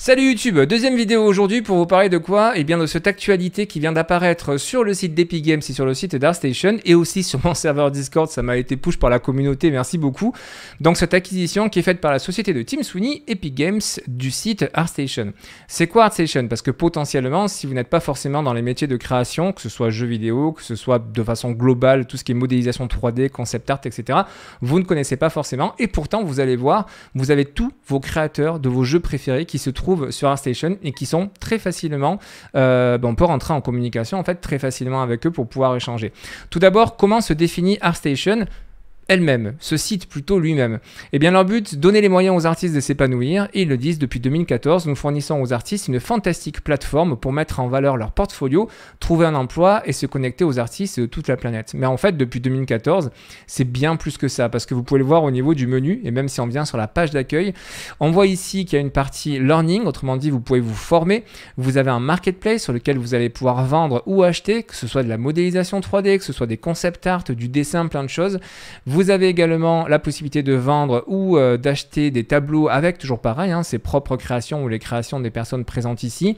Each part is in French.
Salut YouTube, deuxième vidéo aujourd'hui pour vous parler de quoi Eh bien de cette actualité qui vient d'apparaître sur le site d'Epic Games et sur le site d'ArtStation et aussi sur mon serveur Discord, ça m'a été push par la communauté, merci beaucoup. Donc cette acquisition qui est faite par la société de Tim Sweeney, Epic Games, du site ArtStation. C'est quoi ArtStation Parce que potentiellement, si vous n'êtes pas forcément dans les métiers de création, que ce soit jeux vidéo, que ce soit de façon globale, tout ce qui est modélisation 3D, concept art, etc., vous ne connaissez pas forcément et pourtant vous allez voir, vous avez tous vos créateurs de vos jeux préférés qui se trouvent sur sur ArtStation et qui sont très facilement, euh, ben, on peut rentrer en communication en fait très facilement avec eux pour pouvoir échanger. Tout d'abord, comment se définit ArtStation elle-même, ce site plutôt lui-même. Eh bien, leur but, donner les moyens aux artistes de s'épanouir, et ils le disent depuis 2014, nous fournissons aux artistes une fantastique plateforme pour mettre en valeur leur portfolio, trouver un emploi et se connecter aux artistes de toute la planète. Mais en fait, depuis 2014, c'est bien plus que ça, parce que vous pouvez le voir au niveau du menu, et même si on vient sur la page d'accueil, on voit ici qu'il y a une partie learning, autrement dit, vous pouvez vous former, vous avez un marketplace sur lequel vous allez pouvoir vendre ou acheter, que ce soit de la modélisation 3D, que ce soit des concept art, du dessin, plein de choses. Vous avez également la possibilité de vendre ou euh, d'acheter des tableaux avec, toujours pareil, hein, ses propres créations ou les créations des personnes présentes ici.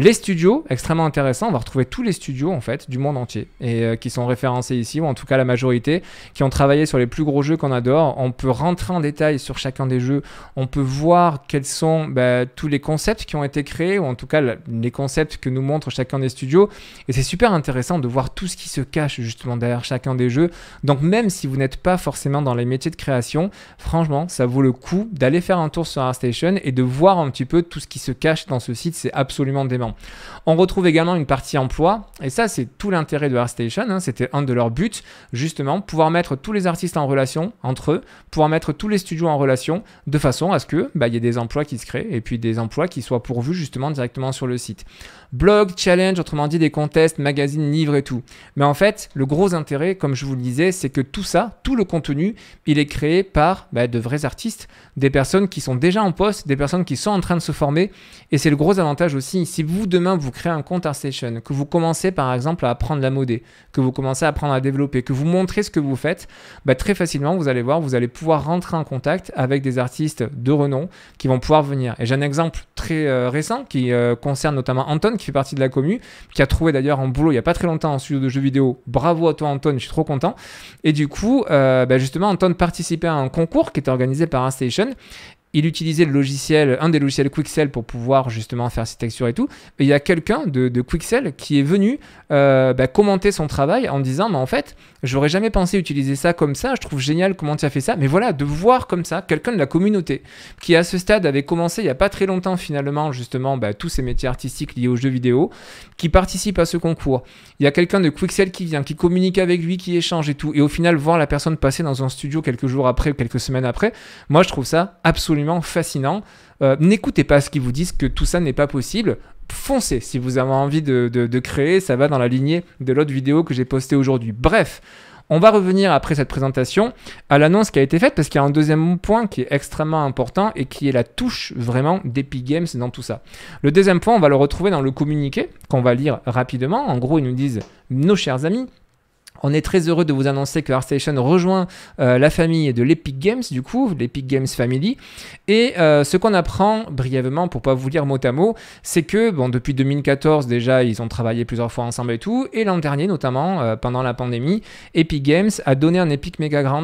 Les studios, extrêmement intéressant, on va retrouver tous les studios en fait du monde entier et euh, qui sont référencés ici, ou en tout cas la majorité, qui ont travaillé sur les plus gros jeux qu'on adore. On peut rentrer en détail sur chacun des jeux, on peut voir quels sont bah, tous les concepts qui ont été créés, ou en tout cas les concepts que nous montre chacun des studios. Et c'est super intéressant de voir tout ce qui se cache justement derrière chacun des jeux. Donc même si vous n'êtes pas forcément dans les métiers de création, franchement, ça vaut le coup d'aller faire un tour sur ArtStation et de voir un petit peu tout ce qui se cache dans ce site. C'est absolument dément. On retrouve également une partie emploi, et ça c'est tout l'intérêt de ArtStation, hein. c'était un de leurs buts, justement, pouvoir mettre tous les artistes en relation entre eux, pouvoir mettre tous les studios en relation, de façon à ce que bah, y ait des emplois qui se créent, et puis des emplois qui soient pourvus justement directement sur le site. Blog, challenge, autrement dit des contests, magazines, livres et tout. Mais en fait, le gros intérêt, comme je vous le disais, c'est que tout ça, tout le contenu, il est créé par bah, de vrais artistes, des personnes qui sont déjà en poste, des personnes qui sont en train de se former, et c'est le gros avantage aussi. Si vous vous demain vous créez un compte ArtStation, que vous commencez par exemple à apprendre la modée, que vous commencez à apprendre à développer, que vous montrez ce que vous faites, bah, très facilement vous allez voir, vous allez pouvoir rentrer en contact avec des artistes de renom qui vont pouvoir venir. Et j'ai un exemple très euh, récent qui euh, concerne notamment Anton qui fait partie de la commu, qui a trouvé d'ailleurs un boulot il n'y a pas très longtemps en studio de jeux vidéo. Bravo à toi Anton, je suis trop content. Et du coup, euh, bah, justement Anton participait à un concours qui était organisé par ArtStation il utilisait le logiciel, un des logiciels Quixel pour pouvoir justement faire ses textures et tout. Et il y a quelqu'un de, de, Quixel qui est venu euh, bah, commenter son travail en disant, mais en fait, j'aurais jamais pensé utiliser ça comme ça, je trouve génial comment tu as fait ça. Mais voilà, de voir comme ça quelqu'un de la communauté qui à ce stade avait commencé il n'y a pas très longtemps finalement justement bah, tous ces métiers artistiques liés aux jeux vidéo, qui participe à ce concours. Il y a quelqu'un de Quixel qui vient, qui communique avec lui, qui échange et tout. Et au final, voir la personne passer dans un studio quelques jours après, quelques semaines après, moi je trouve ça absolument fascinant. Euh, n'écoutez pas ce qu'ils vous disent que tout ça n'est pas possible. Foncez si vous avez envie de, créer, ça va dans la lignée de l'autre vidéo que j'ai posté aujourd'hui. Bref, on va revenir après cette présentation à l'annonce qui a été faite parce qu'il y a un deuxième point qui est extrêmement important et qui est la touche vraiment d'Epic Games dans tout ça. Le deuxième point, on va le retrouver dans le communiqué qu'on va lire rapidement. En gros, ils nous disent, nos chers amis, on est très heureux de vous annoncer que ArtStation rejoint euh, la famille de l'Epic Games, du coup, l'Epic Games Family. Et euh, ce qu'on apprend brièvement, pour pas vous dire mot à mot, c'est que bon, depuis 2014 déjà, ils ont travaillé plusieurs fois ensemble et tout. Et l'an dernier, notamment euh, pendant la pandémie, Epic Games a donné un Epic Mega Grant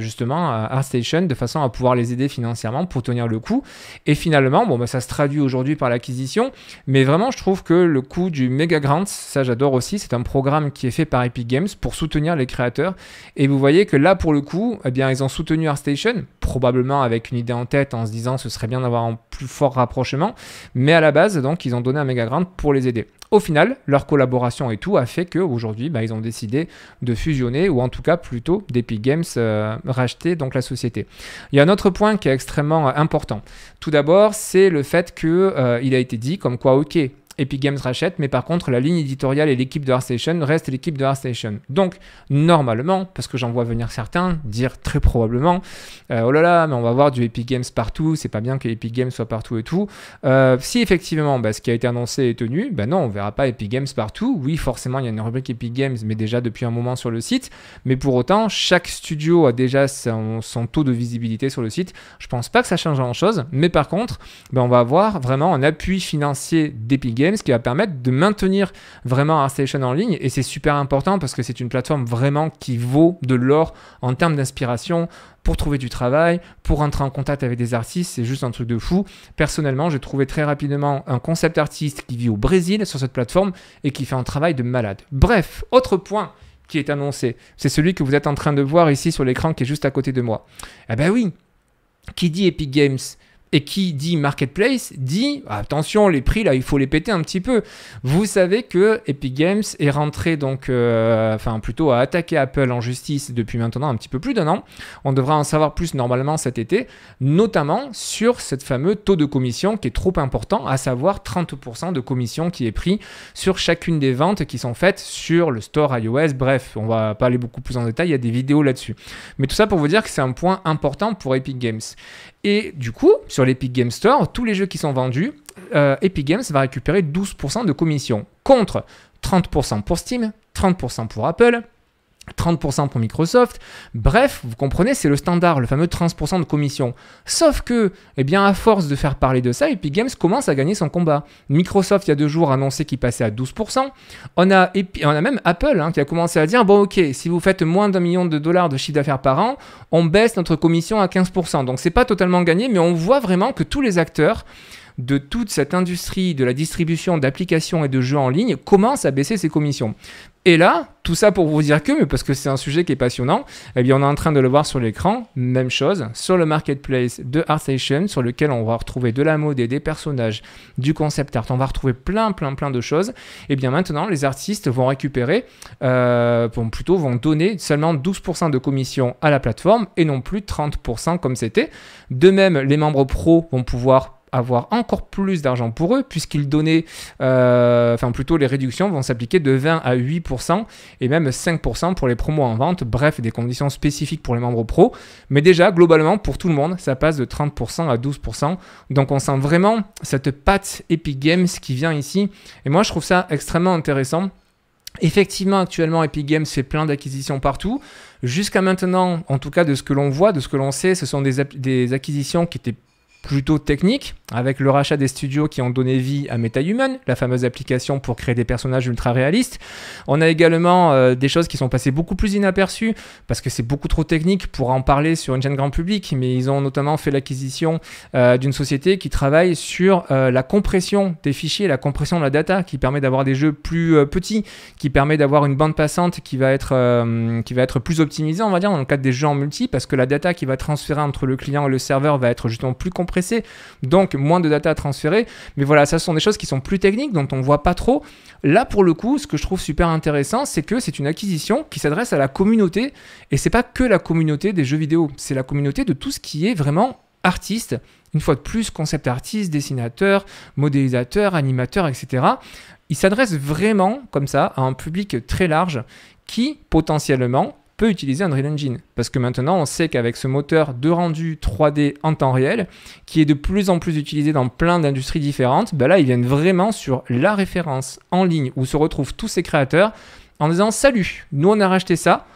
justement à ArtStation de façon à pouvoir les aider financièrement pour tenir le coup. Et finalement, bon, bah, ça se traduit aujourd'hui par l'acquisition. Mais vraiment, je trouve que le coût du Mega Grant, ça j'adore aussi, c'est un programme qui est fait par Epic Games pour soutenir les créateurs. Et vous voyez que là, pour le coup, eh bien, ils ont soutenu ArtStation, probablement avec une idée en tête, en se disant ce serait bien d'avoir un plus fort rapprochement. Mais à la base, donc, ils ont donné un grant pour les aider. Au final, leur collaboration et tout a fait qu'aujourd'hui, bah, ils ont décidé de fusionner, ou en tout cas plutôt d'Epic Games euh, racheter donc la société. Il y a un autre point qui est extrêmement important. Tout d'abord, c'est le fait qu'il euh, il a été dit comme quoi, ok, Epic Games rachète, mais par contre, la ligne éditoriale et l'équipe de Station reste l'équipe de Station. Donc, normalement, parce que j'en vois venir certains dire très probablement euh, Oh là là, mais on va voir du Epic Games partout, c'est pas bien que Epic Games soit partout et tout. Euh, si effectivement bah, ce qui a été annoncé est tenu, ben non, on verra pas Epic Games partout. Oui, forcément, il y a une rubrique Epic Games, mais déjà depuis un moment sur le site. Mais pour autant, chaque studio a déjà son, taux de visibilité sur le site. Je pense pas que ça change grand chose, mais par contre, bah, on va avoir vraiment un appui financier d'Epic Games ce qui va permettre de maintenir vraiment ArtStation en ligne. Et c'est super important parce que c'est une plateforme vraiment qui vaut de l'or en termes d'inspiration pour trouver du travail, pour entrer en contact avec des artistes. C'est juste un truc de fou. Personnellement, j'ai trouvé très rapidement un concept artiste qui vit au Brésil sur cette plateforme et qui fait un travail de malade. Bref, autre point qui est annoncé, c'est celui que vous êtes en train de voir ici sur l'écran qui est juste à côté de moi. Eh ben oui, qui dit Epic Games et qui dit marketplace dit attention les prix là il faut les péter un petit peu. Vous savez que Epic Games est rentré donc euh, enfin plutôt à attaquer Apple en justice depuis maintenant un petit peu plus d'un an. On devra en savoir plus normalement cet été, notamment sur cette fameux taux de commission qui est trop important, à savoir 30% de commission qui est pris sur chacune des ventes qui sont faites sur le store iOS. Bref, on va pas aller beaucoup plus en détail, il y a des vidéos là-dessus. Mais tout ça pour vous dire que c'est un point important pour Epic Games. Et du coup, sur l'Epic Games Store, tous les jeux qui sont vendus, euh, Epic Games va récupérer 12% de commission, contre 30% pour Steam, 30% pour Apple, 30% pour Microsoft. Bref, vous comprenez, c'est le standard, le fameux 30% de commission. Sauf que, eh bien, à force de faire parler de ça, Epic Games commence à gagner son combat. Microsoft, il y a deux jours, a annoncé qu'il passait à 12%. On a, on a même Apple hein, qui a commencé à dire, bon ok, si vous faites moins d'un million de dollars de chiffre d'affaires par an, on baisse notre commission à 15%. Donc c'est pas totalement gagné, mais on voit vraiment que tous les acteurs de toute cette industrie de la distribution d'applications et de jeux en ligne commence à baisser ses commissions. Et là, tout ça pour vous dire que, mais parce que c'est un sujet qui est passionnant, eh bien on est en train de le voir sur l'écran, même chose, sur le marketplace de ArtStation, sur lequel on va retrouver de la mode et des personnages, du concept art, on va retrouver plein plein plein de choses. Et eh bien maintenant, les artistes vont récupérer, euh, plutôt vont donner seulement 12% de commission à la plateforme et non plus 30% comme c'était. De même, les membres pro vont pouvoir avoir encore plus d'argent pour eux, puisqu'ils donnaient, euh, enfin plutôt les réductions vont s'appliquer de 20 à 8% et même 5% pour les promos en vente, bref, des conditions spécifiques pour les membres pro. Mais déjà, globalement, pour tout le monde, ça passe de 30% à 12%. Donc on sent vraiment cette patte Epic Games qui vient ici. Et moi, je trouve ça extrêmement intéressant. Effectivement, actuellement, Epic Games fait plein d'acquisitions partout. Jusqu'à maintenant, en tout cas, de ce que l'on voit, de ce que l'on sait, ce sont des, des acquisitions qui étaient plutôt technique, avec le rachat des studios qui ont donné vie à MetaHuman, la fameuse application pour créer des personnages ultra réalistes. On a également euh, des choses qui sont passées beaucoup plus inaperçues, parce que c'est beaucoup trop technique pour en parler sur une chaîne grand public, mais ils ont notamment fait l'acquisition euh, d'une société qui travaille sur euh, la compression des fichiers, la compression de la data, qui permet d'avoir des jeux plus petits, qui permet d'avoir une bande passante qui va, être, qui va être plus optimisée, on va dire, dans le cadre des jeux en multi, parce que la data qui va transférer entre le client et le serveur va être justement plus compressée donc moins de data à transférer. Mais voilà, ça ce sont des choses qui sont plus techniques, dont on ne voit pas trop. Là, pour le coup, ce que je trouve super intéressant, c'est que c'est une acquisition qui s'adresse à la communauté, et c'est pas que la communauté des jeux vidéo, c'est la communauté de tout ce qui est vraiment artiste, une fois de plus, concept artiste, dessinateur, modélisateur, animateur, etc. Il s'adresse vraiment comme ça à un public très large qui potentiellement peut utiliser Unreal Engine. Parce que maintenant, on sait qu'avec ce moteur de rendu 3D en temps réel, qui est de plus en plus utilisé dans plein d'industries différentes, ben là, ils viennent vraiment sur la référence en ligne où se retrouvent tous ces créateurs en disant Salut, nous on a racheté ça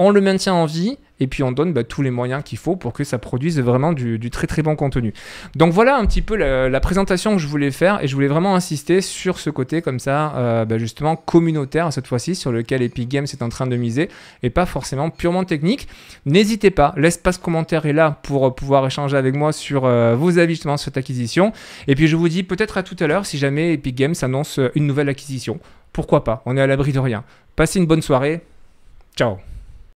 on le maintient en vie et puis on donne bah, tous les moyens qu'il faut pour que ça produise vraiment du, très très bon contenu. Donc voilà un petit peu la, présentation que je voulais faire et je voulais vraiment insister sur ce côté comme ça, euh, bah, justement communautaire cette fois-ci, sur lequel Epic Games est en train de miser et pas forcément purement technique. N'hésitez pas, l'espace commentaire est là pour pouvoir échanger avec moi sur euh, vos avis justement sur cette acquisition. Et puis je vous dis peut-être à tout à l'heure si jamais Epic Games annonce une nouvelle acquisition. Pourquoi pas, on est à l'abri de rien. Passez une bonne soirée. Ciao